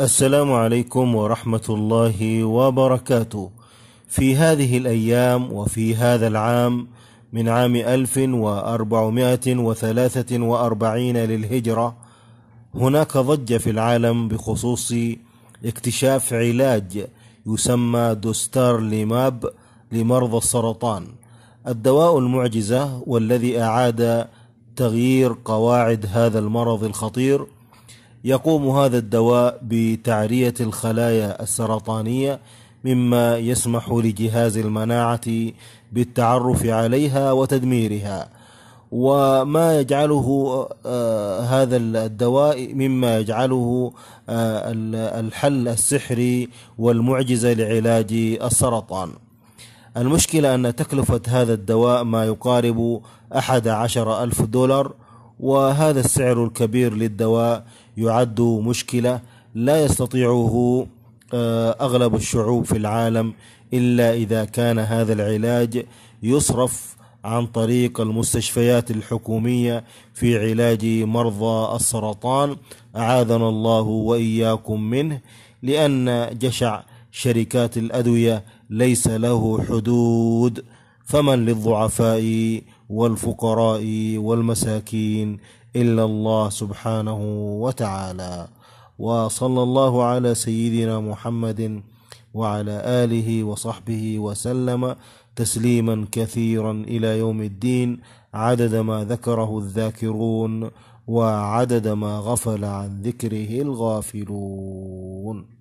السلام عليكم ورحمة الله وبركاته. في هذه الأيام وفي هذا العام من عام 1443 للهجرة هناك ضجة في العالم بخصوص اكتشاف علاج يسمى دوستار ليماب لمرضى السرطان. الدواء المعجزة والذي أعاد تغيير قواعد هذا المرض الخطير يقوم هذا الدواء بتعرية الخلايا السرطانية مما يسمح لجهاز المناعة بالتعرف عليها وتدميرها وما يجعله آه، هذا الدواء مما يجعله آه، الحل السحري والمعجزة لعلاج السرطان المشكلة أن تكلفة هذا الدواء ما يقارب أحد عشر ألف دولار وهذا السعر الكبير للدواء يعد مشكلة لا يستطيعه آه، أغلب الشعوب في العالم إلا إذا كان هذا العلاج يصرف عن طريق المستشفيات الحكومية في علاج مرضى السرطان أعاذنا الله وإياكم منه لأن جشع شركات الأدوية ليس له حدود فمن للضعفاء والفقراء والمساكين إلا الله سبحانه وتعالى وصلى الله على سيدنا محمد وعلى آله وصحبه وسلم تسليما كثيرا إلى يوم الدين عدد ما ذكره الذاكرون وعدد ما غفل عن ذكره الغافلون